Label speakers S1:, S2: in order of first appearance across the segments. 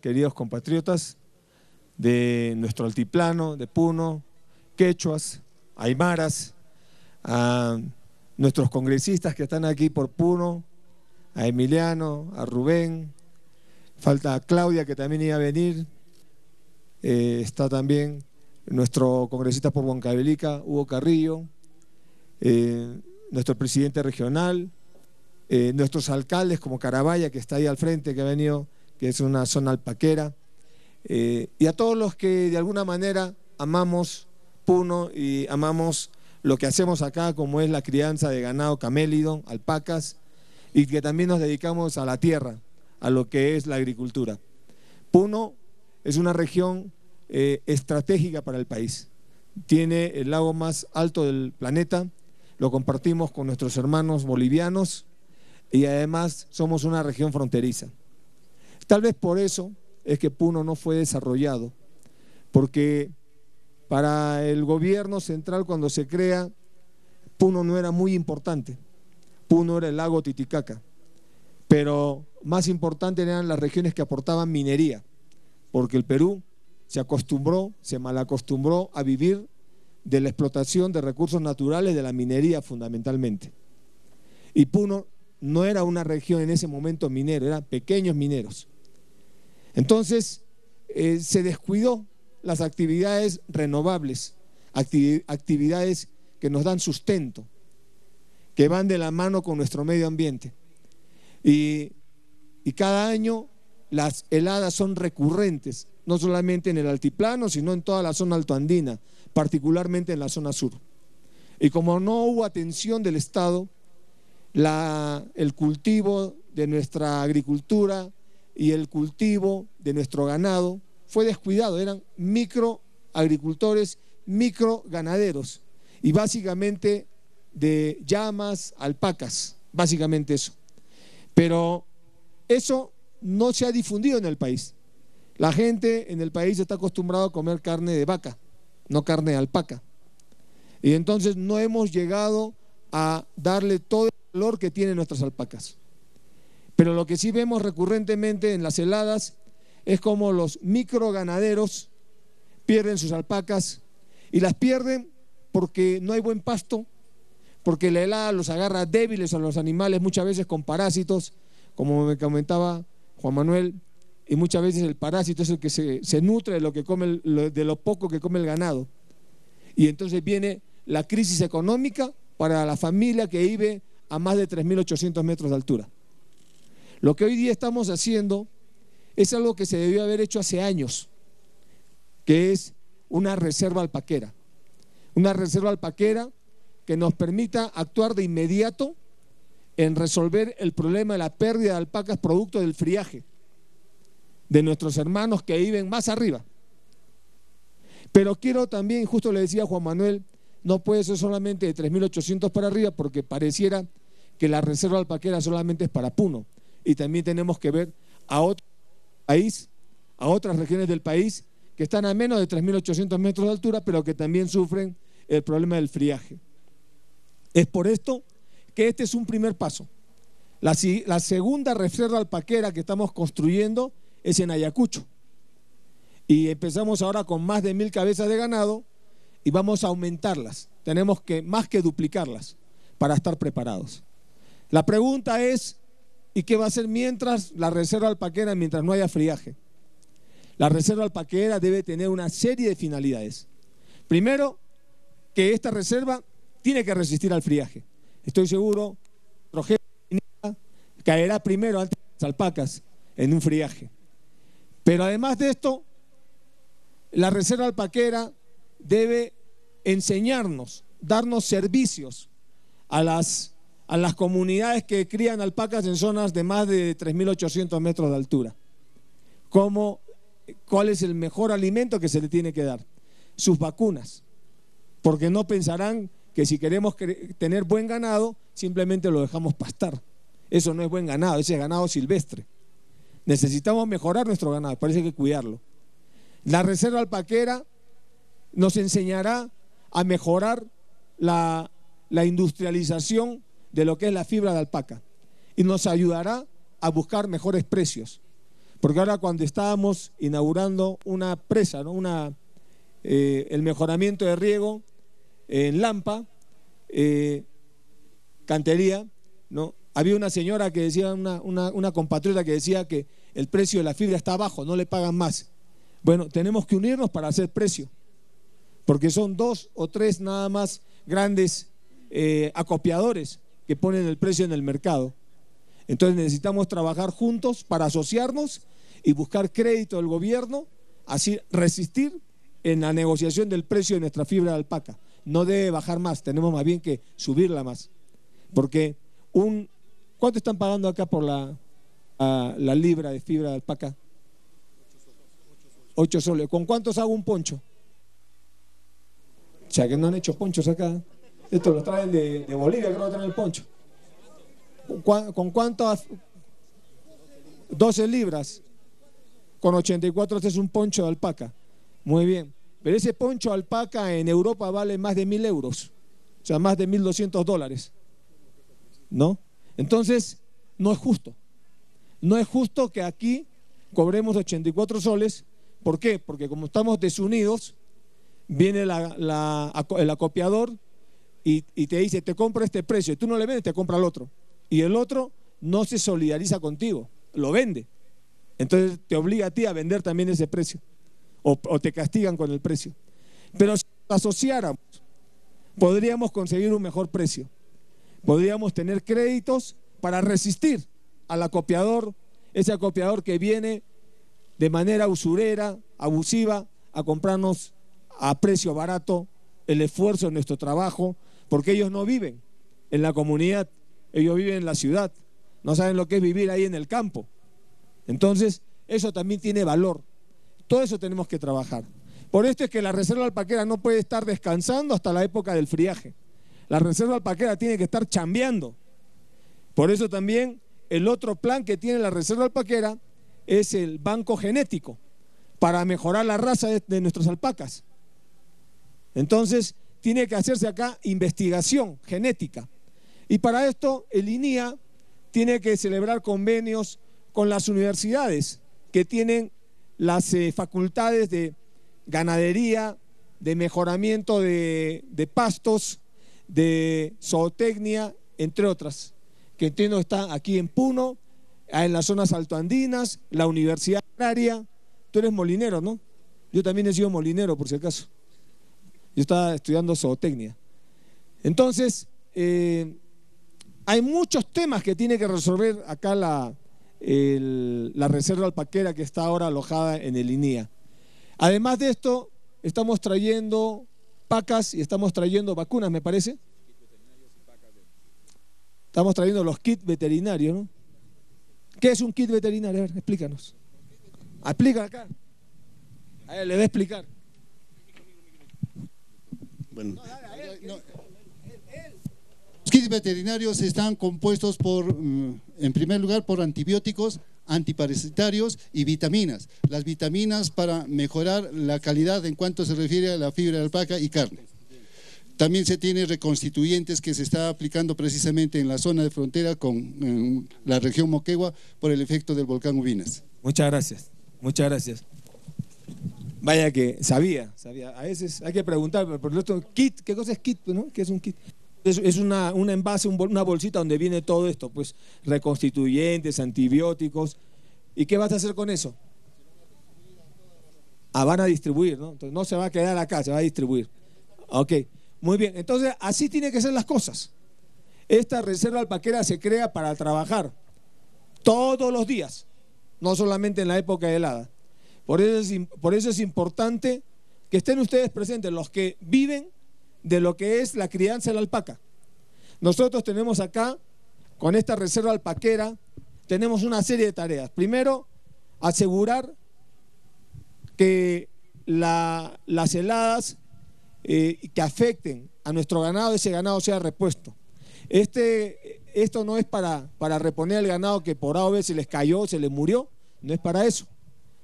S1: queridos compatriotas de nuestro altiplano, de Puno, quechuas, aymaras, a nuestros congresistas que están aquí por Puno, a Emiliano, a Rubén, falta a Claudia que también iba a venir, eh, está también nuestro congresista por Huancabelica, Hugo Carrillo, eh, nuestro presidente regional, eh, nuestros alcaldes como Caraballa, que está ahí al frente, que ha venido que es una zona alpaquera, eh, y a todos los que de alguna manera amamos Puno y amamos lo que hacemos acá, como es la crianza de ganado camélido, alpacas, y que también nos dedicamos a la tierra, a lo que es la agricultura. Puno es una región eh, estratégica para el país. Tiene el lago más alto del planeta, lo compartimos con nuestros hermanos bolivianos y además somos una región fronteriza. Tal vez por eso es que Puno no fue desarrollado, porque para el gobierno central cuando se crea, Puno no era muy importante. Puno era el lago Titicaca, pero más importante eran las regiones que aportaban minería, porque el Perú se acostumbró, se malacostumbró a vivir de la explotación de recursos naturales, de la minería fundamentalmente. Y Puno no era una región en ese momento minero, eran pequeños mineros. Entonces, eh, se descuidó las actividades renovables, actividades que nos dan sustento, que van de la mano con nuestro medio ambiente. Y, cada año las heladas son recurrentes, no solamente en el altiplano, sino en toda la zona altoandina, particularmente en la zona sur. Y como no hubo atención del Estado, el cultivo de nuestra agricultura, y el cultivo de nuestro ganado fue descuidado, eran microagricultores, microganaderos y básicamente de llamas, alpacas, básicamente eso. Pero eso no se ha difundido en el país. La gente en el país está acostumbrada a comer carne de vaca, no carne de alpaca. Y entonces no hemos llegado a darle todo el valor que tienen nuestras alpacas. Pero lo que sí vemos recurrentemente en las heladas es como los microganaderos pierden sus alpacas y las pierden porque no hay buen pasto, porque la helada los agarra débiles a los animales, muchas veces con parásitos, como me comentaba Juan Manuel, y muchas veces el parásito es el que se, nutre de lo, que come de lo poco que come el ganado. Y entonces viene la crisis económica para la familia que vive a más de 3.800 metros de altura. Lo que hoy día estamos haciendo es algo que se debió haber hecho hace años, que es una reserva alpaquera. Una reserva alpaquera que nos permita actuar de inmediato en resolver el problema de la pérdida de alpacas producto del friaje de nuestros hermanos que viven más arriba. Pero quiero también, justo le decía Juan Manuel, no puede ser solamente de 3.800 para arriba porque pareciera que la reserva alpaquera solamente es para Puno y también tenemos que ver a otro país, a otras regiones del país que están a menos de 3.800 metros de altura, pero que también sufren el problema del friaje. Es por esto que este es un primer paso. La, segunda reserva alpaquera que estamos construyendo es en Ayacucho. Y empezamos ahora con más de mil cabezas de ganado y vamos a aumentarlas. Tenemos que más que duplicarlas para estar preparados. La pregunta es, ¿Y qué va a hacer mientras la reserva alpaquera, mientras no haya friaje? La reserva alpaquera debe tener una serie de finalidades. Primero, que esta reserva tiene que resistir al friaje. Estoy seguro, Rogelio caerá primero antes las alpacas en un friaje. Pero además de esto, la reserva alpaquera debe enseñarnos, darnos servicios a las a las comunidades que crían alpacas en zonas de más de 3.800 metros de altura. ¿Cuál es el mejor alimento que se le tiene que dar? Sus vacunas. Porque no pensarán que si queremos tener buen ganado, simplemente lo dejamos pastar. Eso no es buen ganado, ese es ganado silvestre. Necesitamos mejorar nuestro ganado, parece que cuidarlo. La reserva alpaquera nos enseñará a mejorar la industrialización de lo que es la fibra de alpaca y nos ayudará a buscar mejores precios. Porque ahora cuando estábamos inaugurando una presa, ¿no? una, eh, el mejoramiento de riego en Lampa, eh, Cantería, ¿no? había una señora que decía, una, compatriota que decía que el precio de la fibra está abajo, no le pagan más. Bueno, tenemos que unirnos para hacer precio, porque son dos o tres nada más grandes eh, acopiadores que ponen el precio en el mercado. Entonces necesitamos trabajar juntos para asociarnos y buscar crédito del gobierno, así resistir en la negociación del precio de nuestra fibra de alpaca. No debe bajar más, tenemos más bien que subirla más. Porque un... ¿Cuánto están pagando acá por la, la libra de fibra de alpaca? Ocho soles. ¿Con cuántos hago un poncho? O sea que no han hecho ponchos acá. Esto lo traen de, Bolivia, creo que traen el poncho. ¿Con, cuánto cuántas? 12 libras. Con 84 este es un poncho de alpaca. Muy bien. Pero ese poncho de alpaca en Europa vale más de mil euros. O sea, más de 1.200 dólares. ¿No? Entonces, no es justo. No es justo que aquí cobremos 84 soles. ¿Por qué? Porque como estamos desunidos, viene el acopiador y, te dice, te compro este precio, y tú no le vendes, te compra el otro. Y el otro no se solidariza contigo, lo vende. Entonces te obliga a ti a vender también ese precio. O, o, te castigan con el precio. Pero si nos asociáramos, podríamos conseguir un mejor precio. Podríamos tener créditos para resistir al acopiador, ese acopiador que viene de manera usurera, abusiva, a comprarnos a precio barato el esfuerzo de nuestro trabajo, porque ellos no viven en la comunidad, ellos viven en la ciudad, no saben lo que es vivir ahí en el campo. Entonces, eso también tiene valor. Todo eso tenemos que trabajar. Por esto es que la reserva alpaquera no puede estar descansando hasta la época del friaje. La reserva alpaquera tiene que estar chambeando. Por eso también el otro plan que tiene la reserva alpaquera es el banco genético para mejorar la raza de, de nuestras alpacas. Entonces, tiene que hacerse acá investigación genética. Y para esto el INIA tiene que celebrar convenios con las universidades que tienen las eh, facultades de ganadería, de mejoramiento de, pastos, de zootecnia, entre otras, que entiendo está aquí en Puno, en las zonas altoandinas, la Universidad Agraria. Tú eres molinero, ¿no? Yo también he sido molinero, por si acaso. Yo estaba estudiando zootecnia. Entonces, eh, hay muchos temas que tiene que resolver acá la, la reserva alpaquera que está ahora alojada en el INIA. Además de esto, estamos trayendo pacas y estamos trayendo vacunas, me parece. Estamos trayendo los kits veterinarios, ¿no? ¿Qué es un kit veterinario? A ver, explícanos. Explica acá. A ver, le voy a explicar. Los kits veterinarios están compuestos por, mm, en primer lugar, por antibióticos, antiparasitarios y vitaminas. Las vitaminas para mejorar la calidad en cuanto se refiere a la fibra de alpaca y carne. También se tiene reconstituyentes que se está aplicando precisamente en la zona de frontera con la región Moquegua por el efecto del volcán Ubinas. Muchas gracias, muchas gracias. Vaya que sabía, sabía. A veces hay que preguntar, por esto, kit, ¿qué cosa es kit? Pues, ¿Qué es un kit? Es, un una, envase, una bolsita donde viene todo esto, pues reconstituyentes, antibióticos. ¿Y qué vas a hacer con eso? Ah, van a distribuir, ¿no? Entonces no se va a quedar acá, se va a distribuir. Ok, muy bien. Entonces así tienen que ser las cosas. Esta reserva alpaquera se crea para trabajar todos los días, no solamente en la época helada. Por eso, es, importante que estén ustedes presentes, los que viven de lo que es la crianza de la alpaca. Nosotros tenemos acá, con esta reserva alpaquera, tenemos una serie de tareas. Primero, asegurar que las heladas eh, que afecten a nuestro ganado, ese ganado sea repuesto. Este, esto no es para, para reponer el ganado que por A se les cayó, se les murió, no es para eso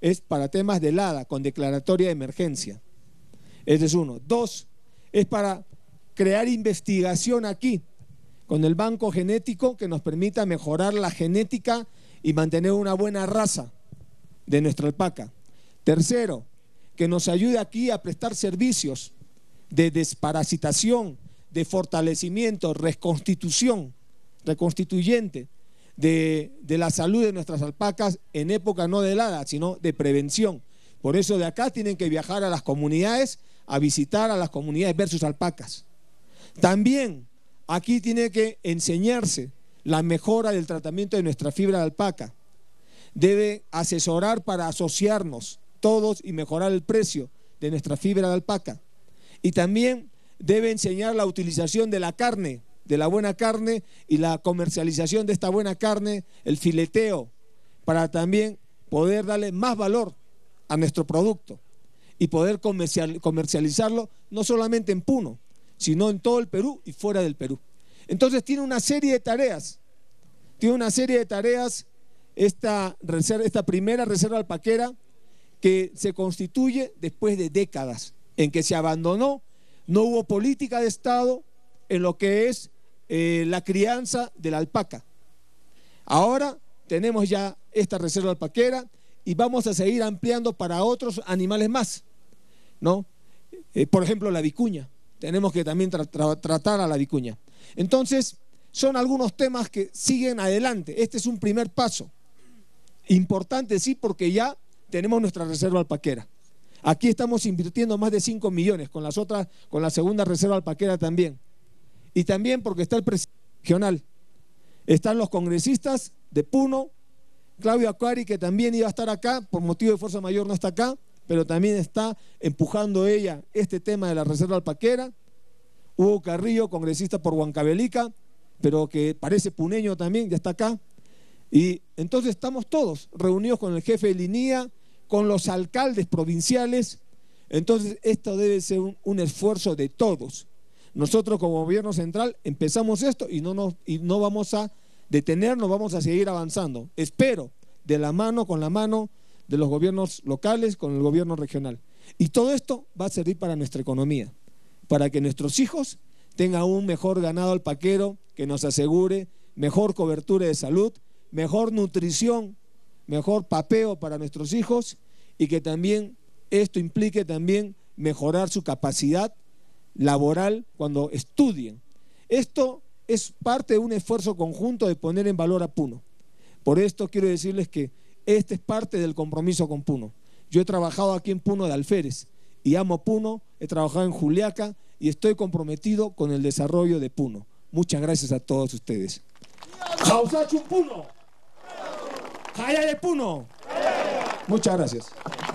S1: es para temas de helada con declaratoria de emergencia. Ese es uno. Dos, es para crear investigación aquí, con el banco genético que nos permita mejorar la genética y mantener una buena raza de nuestra alpaca. Tercero, que nos ayude aquí a prestar servicios de desparasitación, de fortalecimiento, reconstitución, reconstituyente de, la salud de nuestras alpacas en época no de helada, sino de prevención. Por eso de acá tienen que viajar a las comunidades a visitar a las comunidades versus alpacas. También aquí tiene que enseñarse la mejora del tratamiento de nuestra fibra de alpaca. Debe asesorar para asociarnos todos y mejorar el precio de nuestra fibra de alpaca. Y también debe enseñar la utilización de la carne de la buena carne y la comercialización de esta buena carne, el fileteo, para también poder darle más valor a nuestro producto y poder comercializarlo no solamente en Puno, sino en todo el Perú y fuera del Perú. Entonces tiene una serie de tareas, tiene una serie de tareas esta, esta primera reserva alpaquera que se constituye después de décadas en que se abandonó, no hubo política de Estado, en lo que es eh, la crianza de la alpaca. Ahora tenemos ya esta reserva alpaquera y vamos a seguir ampliando para otros animales más, ¿no? Eh, por ejemplo, la vicuña. Tenemos que también tratar a la vicuña. Entonces, son algunos temas que siguen adelante. Este es un primer paso. Importante, sí, porque ya tenemos nuestra reserva alpaquera. Aquí estamos invirtiendo más de 5 millones con las otras, con la segunda reserva alpaquera también y también porque está el presidente regional. Están los congresistas de Puno, Claudio Acuari, que también iba a estar acá, por motivo de fuerza mayor no está acá, pero también está empujando ella este tema de la reserva alpaquera. Hugo Carrillo, congresista por Huancabelica, pero que parece puneño también, ya está acá. Y entonces estamos todos reunidos con el jefe de línea, con los alcaldes provinciales. Entonces esto debe ser un esfuerzo de todos. Nosotros como gobierno central empezamos esto y no, nos, y no vamos a detenernos, vamos a seguir avanzando. Espero, de la mano, con la mano de los gobiernos locales, con el gobierno regional. Y todo esto va a servir para nuestra economía, para que nuestros hijos tengan un mejor ganado al paquero que nos asegure mejor cobertura de salud, mejor nutrición, mejor papeo para nuestros hijos y que también esto implique también mejorar su capacidad laboral cuando estudien. Esto es parte de un esfuerzo conjunto de poner en valor a Puno. Por esto quiero decirles que este es parte del compromiso con Puno. Yo he trabajado aquí en Puno de Alférez y amo Puno, he trabajado en Juliaca y estoy comprometido con el desarrollo de Puno. Muchas gracias a todos ustedes. Puno. Puno. Muchas gracias.